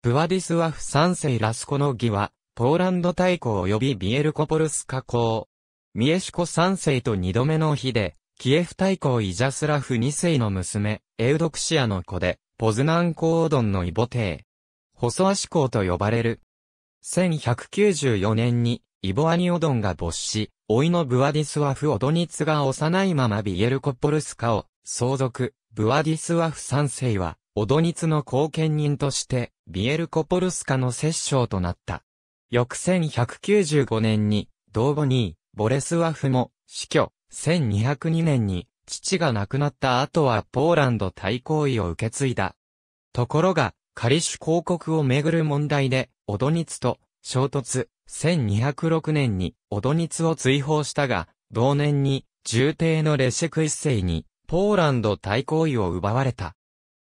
ブワディスワフ三世ラスコの儀は、ポーランド大公及びビエルコポルスカ公。ミエシコ三世と二度目の日で、キエフ大公イジャスラフ二世の娘、エウドクシアの子で、ポズナン公オドンのイボ帝。細足公と呼ばれる。1194年に、イボアニオドンが没し、老いのブワディスワフオドニツが幼いままビエルコポルスカを、相続、ブワディスワフ三世は、オドニツの貢献人として、ビエルコポルスカの摂政となった。翌1195年に、同母に、ボレスワフも、死去、1202年に、父が亡くなった後はポーランド大抗位を受け継いだ。ところが、カリシュ公国をめぐる問題で、オドニツと衝突、1206年にオドニツを追放したが、同年に、重帝のレシェク一世に、ポーランド大抗位を奪われた。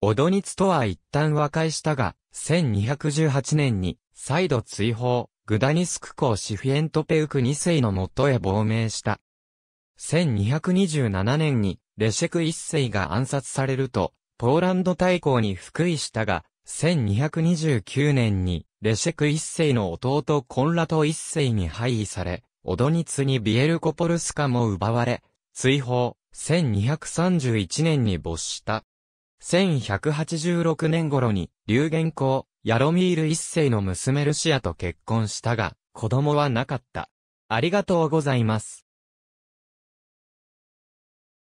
オドニツとは一旦和解したが、1218年に、再度追放、グダニスク公シフィエントペウク2世のもとへ亡命した。1227年に、レシェク1世が暗殺されると、ポーランド大公に復位したが、1229年に、レシェク1世の弟コンラト1世に廃位され、オドニツにビエルコポルスカも奪われ、追放、1231年に没した。1186年頃に、流言公、ヤロミール一世の娘ルシアと結婚したが、子供はなかった。ありがとうございます。